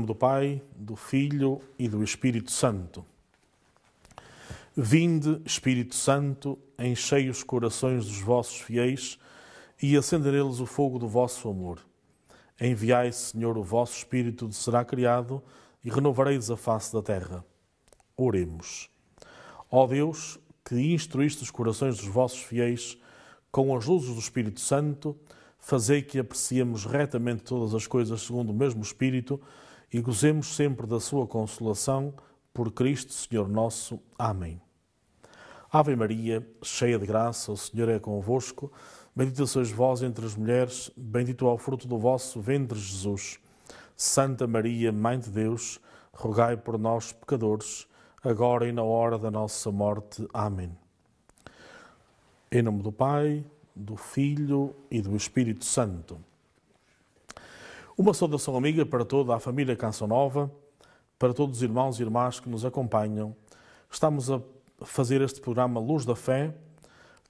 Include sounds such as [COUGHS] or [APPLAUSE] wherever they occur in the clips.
nome do Pai, do Filho e do Espírito Santo. Vinde, Espírito Santo, enchei os corações dos vossos fiéis e acendereis o fogo do vosso amor. Enviai, Senhor, o vosso Espírito de será criado e renovareis a face da terra. Oremos. Ó Deus, que instruíste os corações dos vossos fiéis com as luzes do Espírito Santo, fazei que apreciemos retamente todas as coisas segundo o mesmo Espírito e gozemos sempre da sua consolação por Cristo Senhor nosso. Amém. Ave Maria, cheia de graça, o Senhor é convosco. Bendita sois vós entre as mulheres, bendito é o fruto do vosso ventre, Jesus. Santa Maria, Mãe de Deus, rogai por nós, pecadores, agora e na hora da nossa morte. Amém. Em nome do Pai, do Filho e do Espírito Santo. Uma saudação amiga para toda a família Canção Nova, para todos os irmãos e irmãs que nos acompanham. Estamos a fazer este programa Luz da Fé,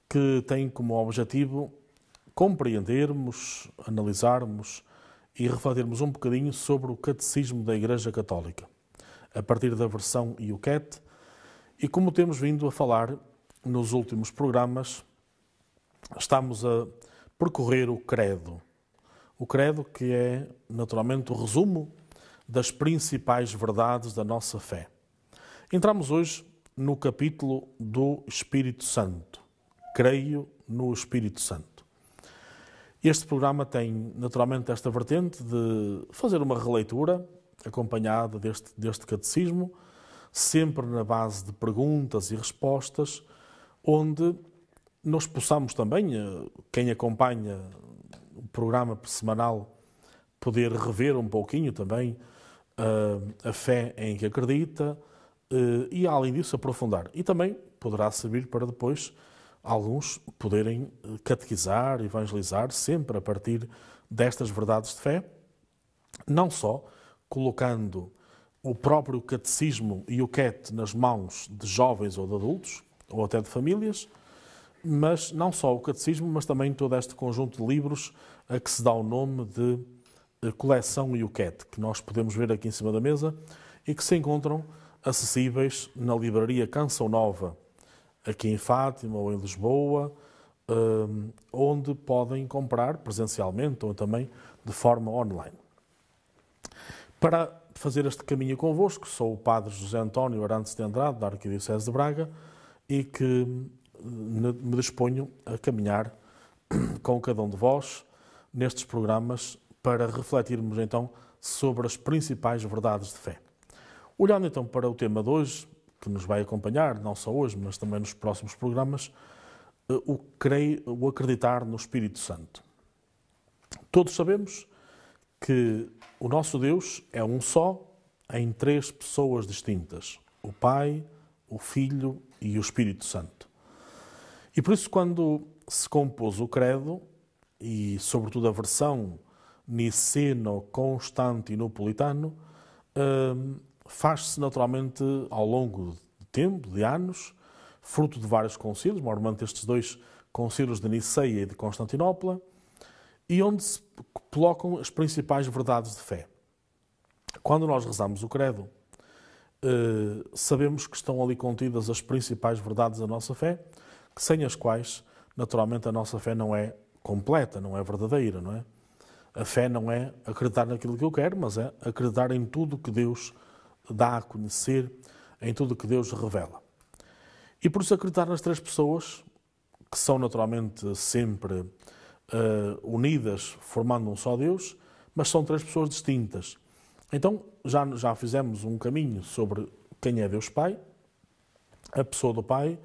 que tem como objetivo compreendermos, analisarmos e refletirmos um bocadinho sobre o Catecismo da Igreja Católica, a partir da versão IUCAT, e como temos vindo a falar nos últimos programas, estamos a percorrer o Credo o credo, que é naturalmente o resumo das principais verdades da nossa fé. Entramos hoje no capítulo do Espírito Santo. Creio no Espírito Santo. Este programa tem naturalmente esta vertente de fazer uma releitura acompanhada deste, deste catecismo, sempre na base de perguntas e respostas, onde nós possamos também, eh, quem acompanha programa semanal poder rever um pouquinho também uh, a fé em que acredita uh, e, além disso, aprofundar. E também poderá servir para depois alguns poderem eh, catequizar, evangelizar, sempre a partir destas verdades de fé, não só colocando o próprio catecismo e o quete nas mãos de jovens ou de adultos, ou até de famílias, mas não só o Catecismo, mas também todo este conjunto de livros a que se dá o nome de eh, Coleção Yucat, que nós podemos ver aqui em cima da mesa e que se encontram acessíveis na livraria Canção Nova, aqui em Fátima ou em Lisboa, eh, onde podem comprar presencialmente ou também de forma online. Para fazer este caminho convosco, sou o Padre José António Arantes de Andrade, da Arquidiocese de Braga, e que me disponho a caminhar [CLEARS THROAT] com cada um de vós nestes programas para refletirmos então sobre as principais verdades de fé. Olhando então para o tema de hoje, que nos vai acompanhar, não só hoje, mas também nos próximos programas, eh, o, creio, o acreditar no Espírito Santo. Todos sabemos que o nosso Deus é um só em três pessoas distintas: o Pai, o Filho e o Espírito Santo. E por isso, quando se compôs o credo, e sobretudo a versão niceno-constantinopolitano, hum, faz-se naturalmente ao longo de tempo, de anos, fruto de vários concílios, maiormente estes dois concílios de Niceia e de Constantinopla, e onde se colocam as principais verdades de fé. Quando nós rezamos o credo, hum, sabemos que estão ali contidas as principais verdades da nossa fé, sem as quais, naturalmente, a nossa fé não é completa, não é verdadeira, não é? A fé não é acreditar naquilo que eu quero, mas é acreditar em tudo que Deus dá a conhecer, em tudo que Deus revela. E por isso acreditar nas três pessoas, que são naturalmente sempre uh, unidas, formando um só Deus, mas são três pessoas distintas. Então, já, já fizemos um caminho sobre quem é Deus Pai, a pessoa do Pai,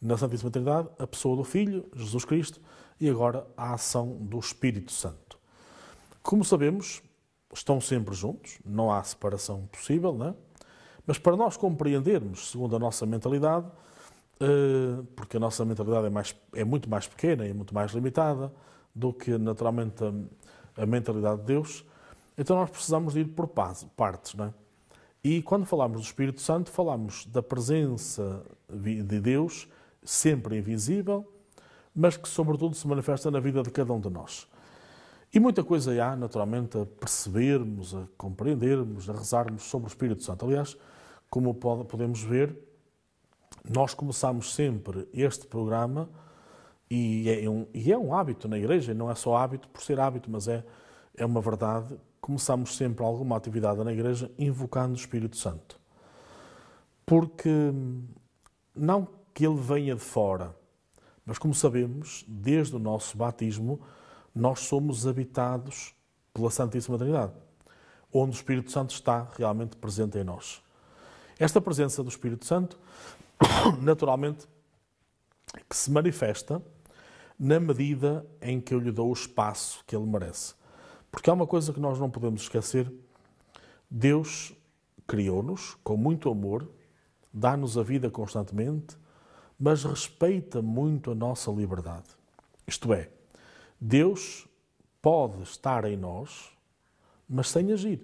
na Santíssima Trindade, a pessoa do Filho, Jesus Cristo, e agora a ação do Espírito Santo. Como sabemos, estão sempre juntos, não há separação possível, não é? mas para nós compreendermos, segundo a nossa mentalidade, eh, porque a nossa mentalidade é, mais, é muito mais pequena e é muito mais limitada do que naturalmente a, a, mentalidade de Deus, então nós precisamos de ir por partes. Não é? E quando falamos do Espírito Santo, falamos da presença de Deus sempre invisível, mas que, sobretudo, se manifesta na vida de cada um de nós. E muita coisa há, naturalmente, a percebermos, a compreendermos, a rezarmos sobre o Espírito Santo. Aliás, como podemos ver, nós começamos sempre este programa, e é um, e é um hábito na Igreja, não é só hábito por ser hábito, mas é, é uma verdade. Começamos sempre alguma atividade na Igreja invocando o Espírito Santo. Porque hum, não que ele venha de fora. Mas, como sabemos, desde o nosso batismo, nós somos habitados pela Santíssima Trindade, onde o Espírito Santo está realmente presente em nós. Esta presença do Espírito Santo, [COUGHS] naturalmente, que se manifesta na medida em que eu lhe dou o espaço que ele merece. Porque há uma coisa que nós não podemos esquecer: Deus criou-nos com muito amor, dá-nos a vida constantemente, mas respeita muito a nossa liberdade. Isto é, Deus pode estar em nós, mas sem agir,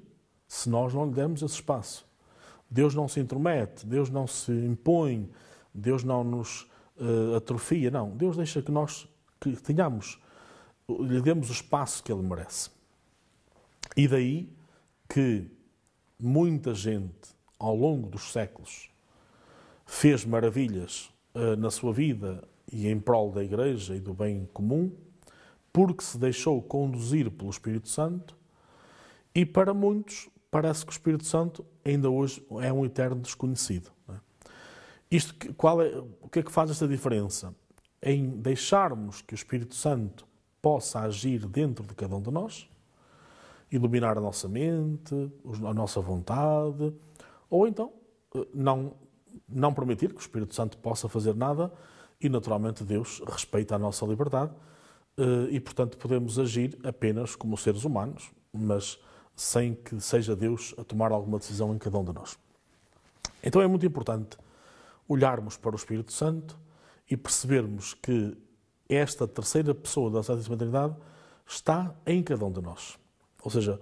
se nós não lhe demos esse espaço. Deus não se intromete, Deus não se impõe, Deus não nos uh, atrofia, não. Deus deixa que nós que tenhamos, lhe demos o espaço que ele merece. E daí que muita gente, ao longo dos séculos, fez maravilhas eh, na sua vida e em prol da Igreja e do bem comum, porque se deixou conduzir pelo Espírito Santo, e para muitos parece que o Espírito Santo ainda hoje é um eterno desconhecido. É? Isto, qual é, o que é que faz esta diferença? Em deixarmos que o Espírito Santo possa agir dentro de cada um de nós, iluminar a nossa mente, a nossa vontade, ou então eh, não não permitir que o Espírito Santo possa fazer nada e, naturalmente, Deus respeita a nossa liberdade eh, e, portanto, podemos agir apenas como seres humanos, mas sem que seja Deus a tomar alguma decisão em cada um de nós. Então é muito importante olharmos para o Espírito Santo e percebermos que esta terceira pessoa da Santíssima Trindade está em cada um de nós. Ou seja,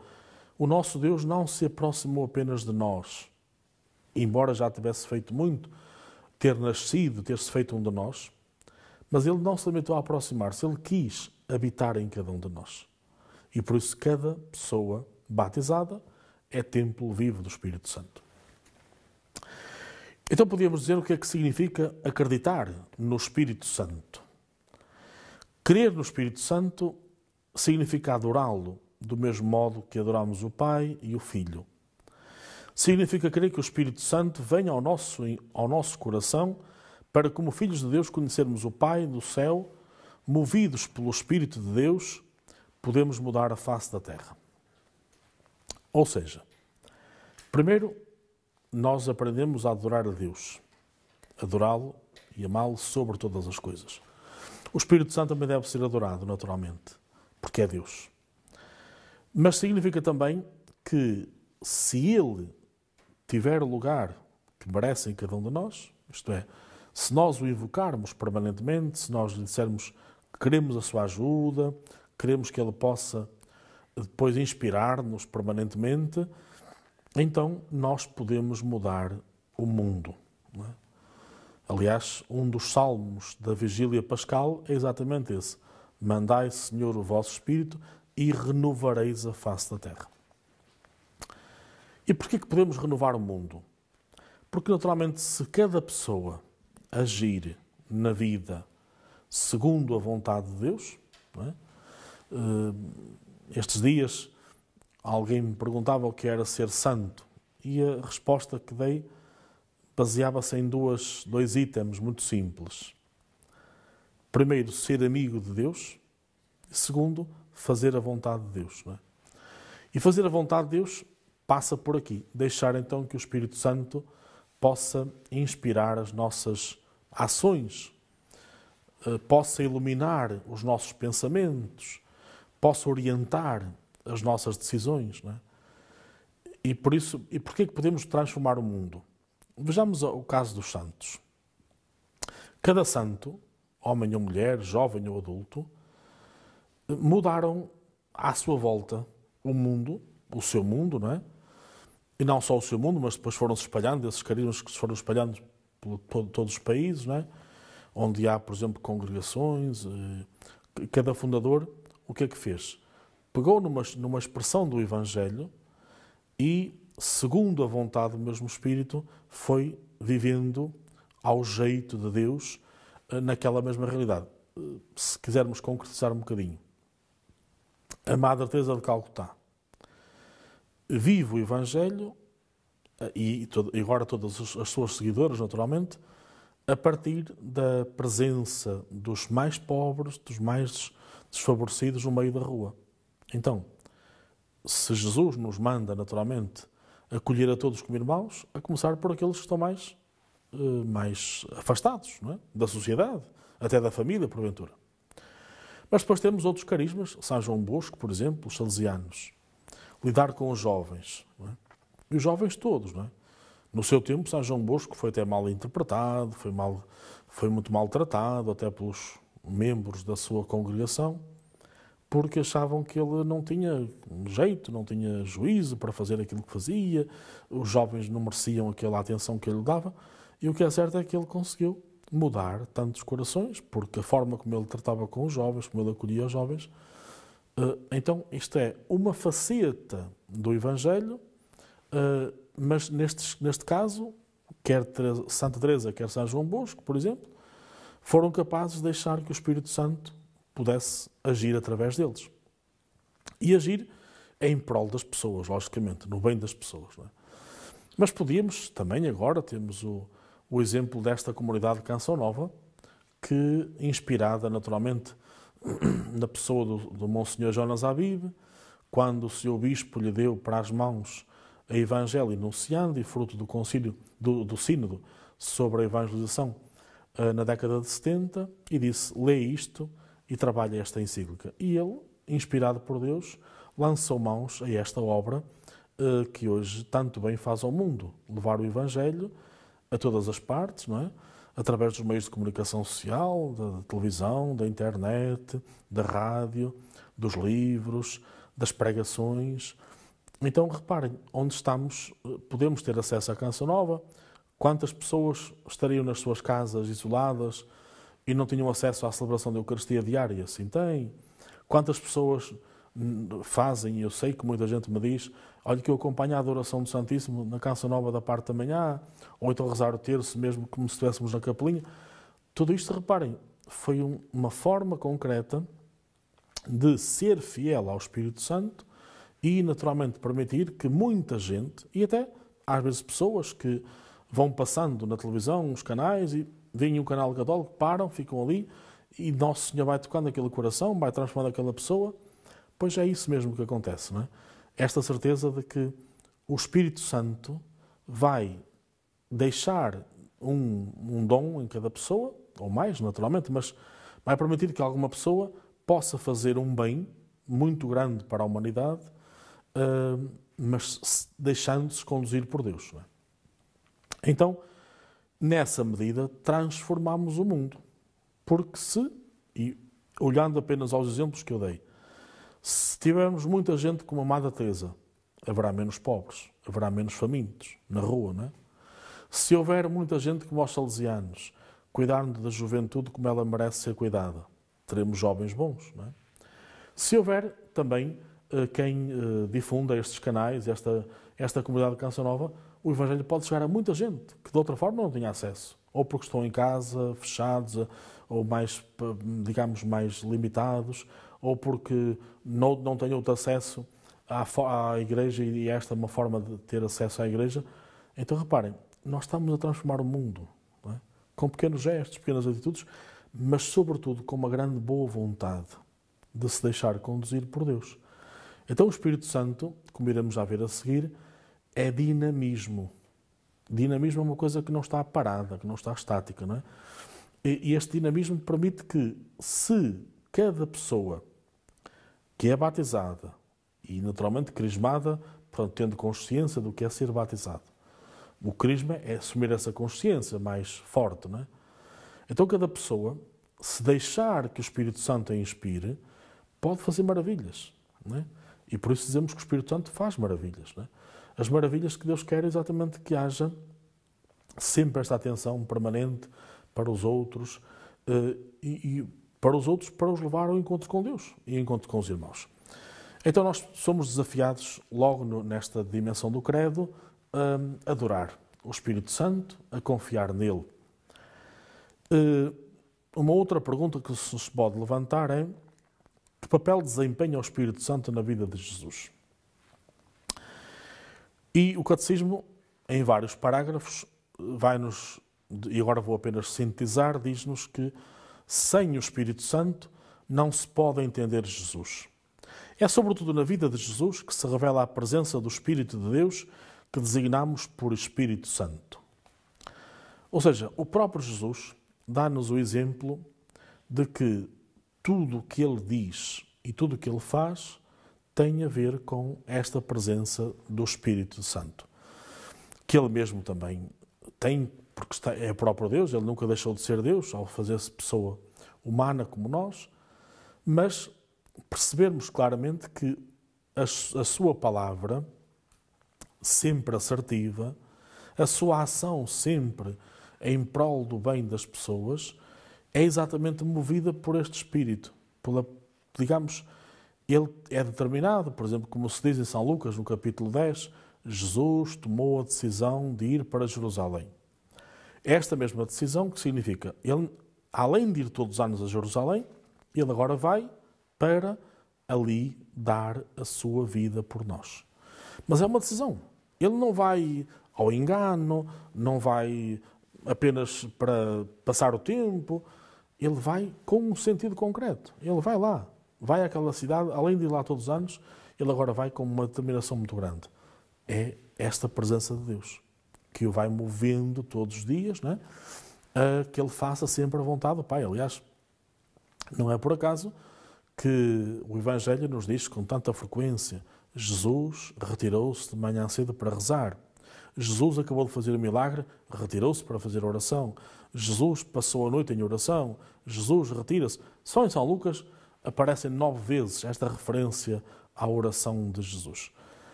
o nosso Deus não se aproximou apenas de nós, embora já tivesse feito muito, ter nascido, ter-se feito um de nós, mas ele não se limitou a aproximar-se, ele quis habitar em cada um de nós. E por isso cada pessoa batizada é templo vivo do Espírito Santo. Então podíamos dizer o que é que significa acreditar no Espírito Santo. Crer no Espírito Santo significa adorá-lo do mesmo modo que adoramos o Pai e o Filho significa crer que o Espírito Santo venha ao nosso, ao nosso coração para, como filhos de Deus, conhecermos o Pai do céu, movidos pelo Espírito de Deus, podemos mudar a face da terra. Ou seja, primeiro nós aprendemos a adorar a Deus, adorá-lo e amá-lo sobre todas as coisas. O Espírito Santo também deve ser adorado, naturalmente, porque é Deus. Mas significa também que se ele tiver lugar que merece em cada um de nós, isto é, se nós o invocarmos permanentemente, se nós lhe dissermos que queremos a sua ajuda, queremos que ele possa depois inspirar-nos permanentemente, então nós podemos mudar o mundo. É? Aliás, um dos salmos da Vigília Pascal é exatamente esse: Mandai, Senhor, o vosso Espírito e renovareis a face da terra. E porquê que podemos renovar o mundo? Porque, naturalmente, se cada pessoa agir na vida segundo a vontade de Deus, é? Eh, estes dias alguém me perguntava o que era ser santo e a resposta que dei baseava-se em duas, dois itens muito simples. Primeiro, ser amigo de Deus. Segundo, fazer a vontade de Deus. É? E fazer a vontade de Deus passa por aqui. Deixar então que o Espírito Santo possa inspirar as nossas ações, eh, possa iluminar os nossos pensamentos, possa orientar as nossas decisões. Não é? E por isso, e por é que podemos transformar o mundo? Vejamos o caso dos santos. Cada santo, homem ou mulher, jovem ou adulto, mudaram à sua volta o mundo, o seu mundo, não é? e não só o seu mundo, mas depois foram-se espalhando, esses carismas que se foram espalhando por, todos os países, né onde há, por exemplo, congregações, eh, cada fundador, o que é que fez? Pegou numa, numa expressão do Evangelho e, segundo a vontade do mesmo Espírito, foi vivendo ao jeito de Deus eh, naquela mesma realidade. Eh, se quisermos concretizar um bocadinho, a Madre Teresa de Calcutá vive o Evangelho eh, e, e agora todas as, as suas seguidoras, naturalmente, a partir da presença dos mais pobres, dos mais desfavorecidos no meio da rua. Então, se Jesus nos manda, naturalmente, acolher a todos como irmãos, a começar por aqueles que estão mais, eh, mais afastados é? da sociedade, até da família, porventura. Mas depois temos outros carismas, São João Bosco, por exemplo, os salesianos lidar com os jovens. É? E os jovens todos, não é? No seu tempo, São João Bosco foi até mal interpretado, foi, mal, foi muito maltratado, até pelos membros da sua congregação, porque achavam que ele não tinha jeito, não tinha juízo para fazer aquilo que fazia, os jovens não mereciam aquela atenção que ele dava, e o que é certo é que ele conseguiu mudar tantos corações, porque a forma como ele tratava com os jovens, como ele acolhia os jovens, eh, então, isto é uma faceta do Evangelho, eh, mas neste neste caso, quer Santa Teresa, quer São João Bosco, por exemplo, foram capazes de deixar que o Espírito Santo pudesse agir através deles. E agir em prol das pessoas, logicamente, no bem das pessoas. É? Mas podíamos também agora, temos o, o exemplo desta comunidade de Canção Nova, que, inspirada naturalmente na [CLEARS THROAT] pessoa do, do Monsenhor Jonas Abib, quando o seu bispo lhe deu para as mãos a Evangelho enunciando e fruto do concílio do, do sínodo sobre a evangelização eh, na década de 70 e disse, lê isto e trabalha esta encíclica. E ele, inspirado por Deus, lançou mãos a esta obra eh, que hoje tanto bem faz ao mundo, levar o Evangelho a todas as partes, não é? através dos meios de comunicação social, da televisão, da internet, da rádio, dos livros, das pregações. Então, reparem, onde estamos, eh, podemos ter acesso à canção nova. Quantas pessoas estariam nas suas casas isoladas e não tinham acesso à celebração da Eucaristia diária? Sim, tem. Quantas pessoas fazem, eu sei que muita gente me diz, olha que eu acompanho a adoração do Santíssimo na Canção Nova da parte da manhã, ou então rezar o terço, mesmo como se estivéssemos na capelinha. Tudo isto, reparem, foi um, uma forma concreta de ser fiel ao Espírito Santo e, naturalmente, permitir que muita gente, e até às vezes pessoas que vão passando na televisão, os canais, e veem o canal católico, param, ficam ali, e Nosso Senhor vai tocando aquele coração, vai transformando aquela pessoa, Pois é isso mesmo que acontece, não é? Esta certeza de que o Espírito Santo vai deixar um, um dom em cada pessoa, ou mais, naturalmente, mas vai permitir que alguma pessoa possa fazer um bem muito grande para a humanidade, eh, mas deixando-se conduzir por Deus. É? Então, nessa medida, transformamos o mundo. Porque se, e olhando apenas aos exemplos que eu dei, se tivermos muita gente como a Madre Teresa, haverá menos pobres, haverá menos famintos na rua, não é? Se houver muita gente como os salesianos, cuidando da juventude como ela merece ser cuidada, teremos jovens bons, não é? Se houver também eh, quem eh, difunda estes canais, esta, esta comunidade de Canção Nova, o Evangelho pode chegar a muita gente que de outra forma não tinha acesso. Ou porque estão em casa, fechados, eh, ou mais, digamos, mais limitados, ou porque não, não têm outro acesso à, à igreja e esta é uma forma de ter acesso à igreja. Então reparem, nós estamos a transformar o mundo é? com pequenos gestos, pequenas atitudes, mas sobretudo com uma grande boa vontade de se deixar conduzir por Deus. Então o Espírito Santo, como iremos já ver a seguir, é dinamismo. Dinamismo é uma coisa que não está parada, que não está estática, não é? E este dinamismo permite que, se cada pessoa que é batizada e naturalmente crismada, portanto, tendo consciência do que é ser batizado. O crisma é assumir essa consciência mais forte, não é? Então, cada pessoa, se deixar que o Espírito Santo a inspire, pode fazer maravilhas, não é? E por isso dizemos que o Espírito Santo faz maravilhas, não é? As maravilhas que Deus quer é exatamente que haja sempre esta atenção permanente para os outros eh, e, e para os outros, para os levar ao encontro com Deus e ao encontro com os irmãos. Então nós somos desafiados, logo no, nesta dimensão do credo, hum, a adorar o Espírito Santo, a confiar nele. Eh, uma outra pergunta que se pode levantar é que papel desempenha o Espírito Santo na vida de Jesus? E o Catecismo, em vários parágrafos, vai-nos, e agora vou apenas sintetizar, diz-nos que sem o Espírito Santo não se pode entender Jesus. É sobretudo na vida de Jesus que se revela a presença do Espírito de Deus, que designamos por Espírito Santo. Ou seja, o próprio Jesus dá-nos o exemplo de que tudo o que ele diz e tudo o que ele faz tem a ver com esta presença do Espírito Santo, que ele mesmo também tem porque está, é o próprio Deus, ele nunca deixou de ser Deus ao fazer-se pessoa humana como nós, mas percebermos claramente que a, a sua palavra, sempre assertiva, a sua ação sempre em prol do bem das pessoas, é exatamente movida por este espírito, pela, digamos, ele é determinado, por exemplo, como se diz em São Lucas, no capítulo 10, Jesus tomou a decisão de ir para Jerusalém esta mesma decisão, que significa, ele, além de ir todos os anos a Jerusalém, ele agora vai para ali dar a sua vida por nós. Mas é uma decisão. Ele não vai ao engano, não vai apenas para passar o tempo, ele vai com um sentido concreto. Ele vai lá, vai àquela cidade, além de ir lá todos os anos, ele agora vai com uma determinação muito grande. É esta presença de Deus que o vai movendo todos os dias, né? Uh, que ele faça sempre a vontade do Pai. Aliás, não é por acaso que o Evangelho nos diz com tanta frequência: Jesus retirou-se de manhã cedo para rezar. Jesus acabou de fazer o milagre, retirou-se para fazer oração. Jesus passou a noite em oração. Jesus retira-se. Só em São Lucas aparecem nove vezes esta referência à oração de Jesus.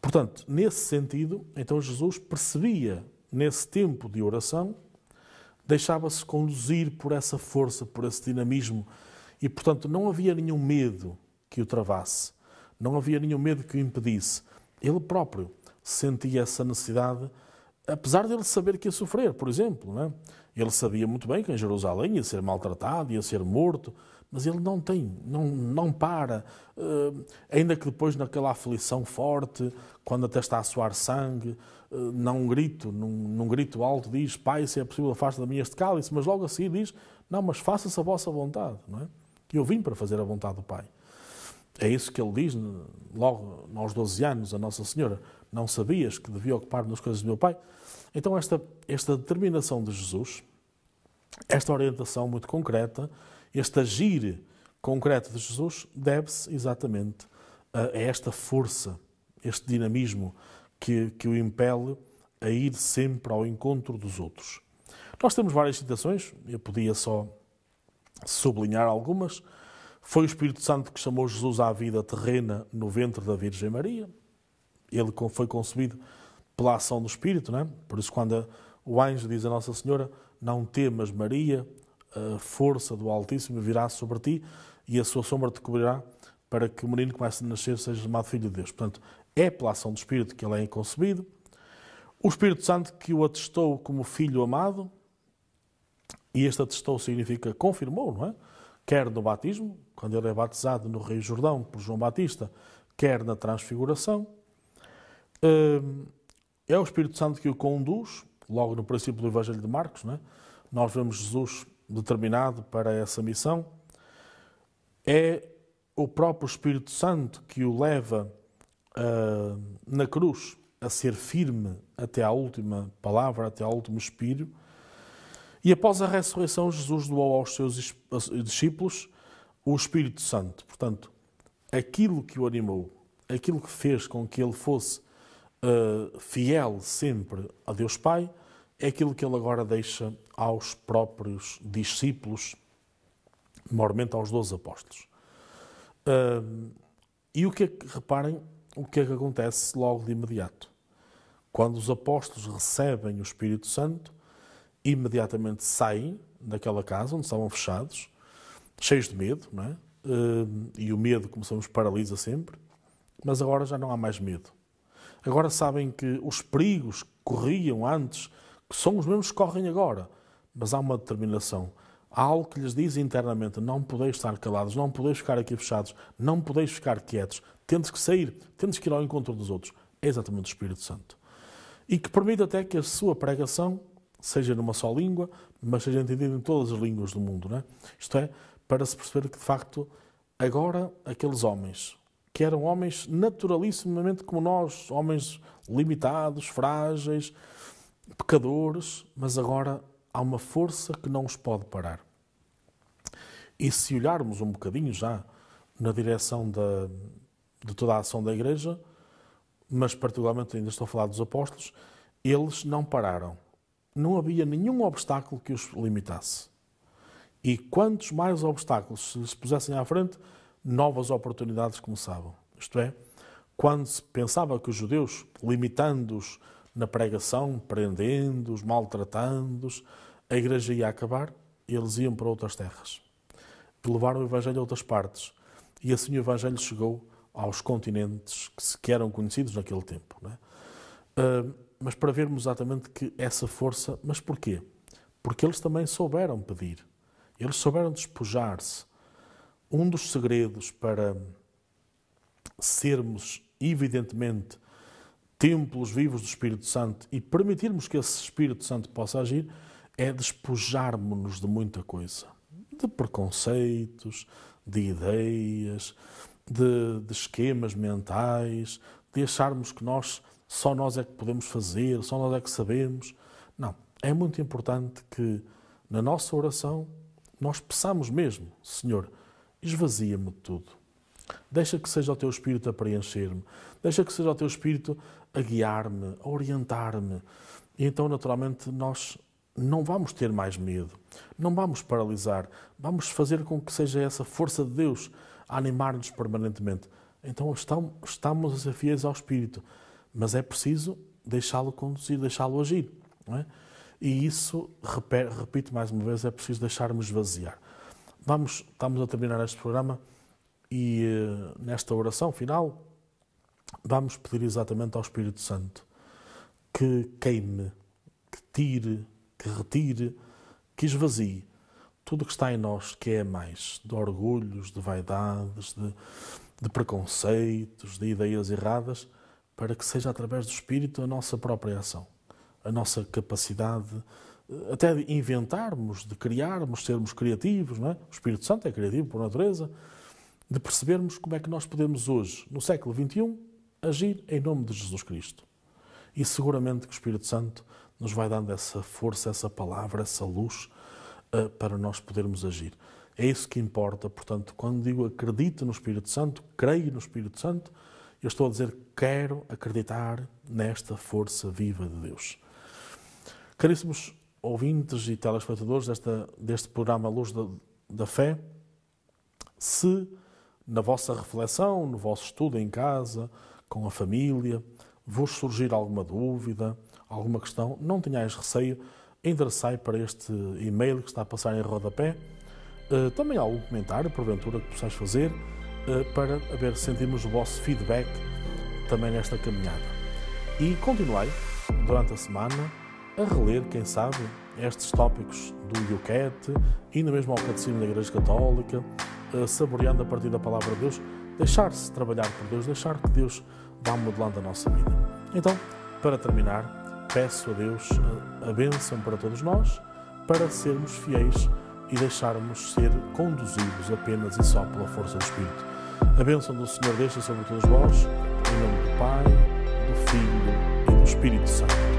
Portanto, nesse sentido, então Jesus percebia nesse tempo de oração, deixava-se conduzir por essa força, por esse dinamismo, e portanto não havia nenhum medo que o travasse, não havia nenhum medo que o impedisse. Ele próprio sentia essa necessidade apesar dele saber que ia sofrer, por exemplo. Né? Ele sabia muito bem que em Jerusalém ia ser maltratado, ia ser morto, mas ele não tem, não, não para. Uh, ainda que depois, naquela aflição forte, quando até está a suar sangue, uh, eh, num grito, num, num, grito alto, diz: Pai, se é possível, afasta da minha este cálice, mas logo a seguir diz: Não, mas faça-se a vossa vontade, não é? Que eu vim para fazer a vontade do Pai. É isso que ele diz logo aos 12 anos a Nossa Senhora. Não sabias que devia ocupar-me das coisas do meu Pai? Então, esta, esta determinação de Jesus, esta orientação muito concreta, este agir concreto de Jesus, deve-se exatamente a, a, esta força, este dinamismo que, que o impele a ir sempre ao encontro dos outros. Nós temos várias citações, eu podia só sublinhar algumas. Foi o Espírito Santo que chamou Jesus à vida terrena no ventre da Virgem Maria. Ele foi concebido pela ação do Espírito, não é? Por isso, quando o anjo diz a Nossa Senhora: Não temas, Maria, a força do Altíssimo virá sobre ti e a sua sombra te cobrirá, para que o menino que começa a nascer seja chamado Filho de Deus. Portanto, é pela ação do Espírito que ele é concebido. O Espírito Santo que o atestou como filho amado, e este atestou significa confirmou, não é? Quer no batismo, quando ele é batizado no Rio Jordão por João Batista, quer na transfiguração. Hum, é o Espírito Santo que o conduz, logo no princípio do Evangelho de Marcos, né? nós vemos Jesus determinado para essa missão. É o próprio Espírito Santo que o leva uh, na cruz a ser firme até à última palavra, até ao último espírito. E após a ressurreição, Jesus doou aos seus discípulos o Espírito Santo. Portanto, aquilo que o animou, aquilo que fez com que ele fosse uh, fiel sempre a Deus Pai, é aquilo que ele agora deixa aos próprios discípulos, maiormente aos 12 apóstolos. Uh, e o que é que, reparem, o que é que acontece logo de imediato? Quando os apóstolos recebem o Espírito Santo, imediatamente saem daquela casa onde estavam fechados, cheios de medo, não é? Eh, e o medo, como sabemos, paralisa sempre, mas agora já não há mais medo. Agora sabem que os perigos que corriam antes que são os mesmos que correm agora, mas há uma determinação. Há algo que lhes diz internamente: não podeis estar calados, não podeis ficar aqui fechados, não podeis ficar quietos, tendes que sair, tendes que ir ao encontro dos outros. É exatamente o Espírito Santo. E que permite até que a sua pregação seja numa só língua, mas seja entendida em todas as línguas do mundo. Não é? Isto é, para se perceber que de facto agora aqueles homens que eram homens naturalissimamente como nós, homens limitados, frágeis, pecadores, mas agora há uma força que não os pode parar. E se olharmos um bocadinho já na direção da, de toda a ação da Igreja, mas particularmente ainda estou a falar dos apóstolos, eles não pararam. Não havia nenhum obstáculo que os limitasse. E quantos mais obstáculos se lhes pusessem à frente, novas oportunidades começavam. Isto é, quando se pensava que os judeus, limitando-os na pregação, prendendo-os, maltratando-os, a igreja ia acabar, eles iam para outras terras. Levaram o Evangelho a outras partes. E assim o Evangelho chegou aos continentes que sequer eram conhecidos naquele tempo. É? Uh, mas para vermos exatamente que essa força. Mas porquê? Porque eles também souberam pedir. Eles souberam despojar-se um dos segredos para sermos, evidentemente, templos vivos do Espírito Santo e permitirmos que esse Espírito Santo possa agir é despojarmos-nos de muita coisa. De preconceitos, de ideias, de, de, esquemas mentais, de acharmos que nós só nós é que podemos fazer, só nós é que sabemos. Não. É muito importante que na nossa oração nós peçamos mesmo, Senhor, esvazia-me de tudo. Deixa que seja o teu espírito a preencher-me. Deixa que seja o teu espírito a guiar-me, a orientar-me. E então, naturalmente, nós não vamos ter mais medo, não vamos paralisar, vamos fazer com que seja essa força de Deus a animar-nos permanentemente. Então, estamos a ser fiéis ao Espírito, mas é preciso deixá-lo conduzir, deixá-lo agir. É? E isso, repito mais uma vez, é preciso deixarmos esvaziar. Vamos, estamos a terminar este programa e eh, nesta oração final vamos pedir exatamente ao Espírito Santo que queime, que tire, que retire, que esvazie tudo que está em nós que é mais de orgulhos, de vaidades, de, de preconceitos, de ideias erradas, para que seja através do Espírito a nossa própria ação, a nossa capacidade até de inventarmos, de criarmos, sermos criativos, não é? o Espírito Santo é criativo por natureza, de percebermos como é que nós podemos hoje, no século XXI, agir em nome de Jesus Cristo. E seguramente que o Espírito Santo nos vai dando essa força, essa palavra, essa luz eh, para nós podermos agir. É isso que importa. Portanto, quando digo acredito no Espírito Santo, creio no Espírito Santo, eu estou a dizer quero acreditar nesta força viva de Deus. Caríssimos, ouvintes e telespectadores desta, deste programa Luz da, da Fé, se na vossa reflexão, no vosso estudo em casa, com a família, vos surgir alguma dúvida, alguma questão, não tenhais receio, endereçai para este e-mail que está a passar em rodapé. Uh, também algum comentário, porventura, que possais fazer, uh, para ver sentirmos o vosso feedback também nesta caminhada. E continuai durante a semana a reler, quem sabe, estes tópicos do UCAT e na mesma ao Catecismo da Igreja Católica, eh, saboreando a partir da Palavra de Deus, deixar-se trabalhar por Deus, deixar que Deus vá modelando a nossa vida. Então, para terminar, peço a Deus eh, a bênção para todos nós, para sermos fiéis e deixarmos ser conduzidos apenas e só pela força do Espírito. A bênção do Senhor deixa sobre todos vós, em nome do Pai, do Filho e do Espírito Santo.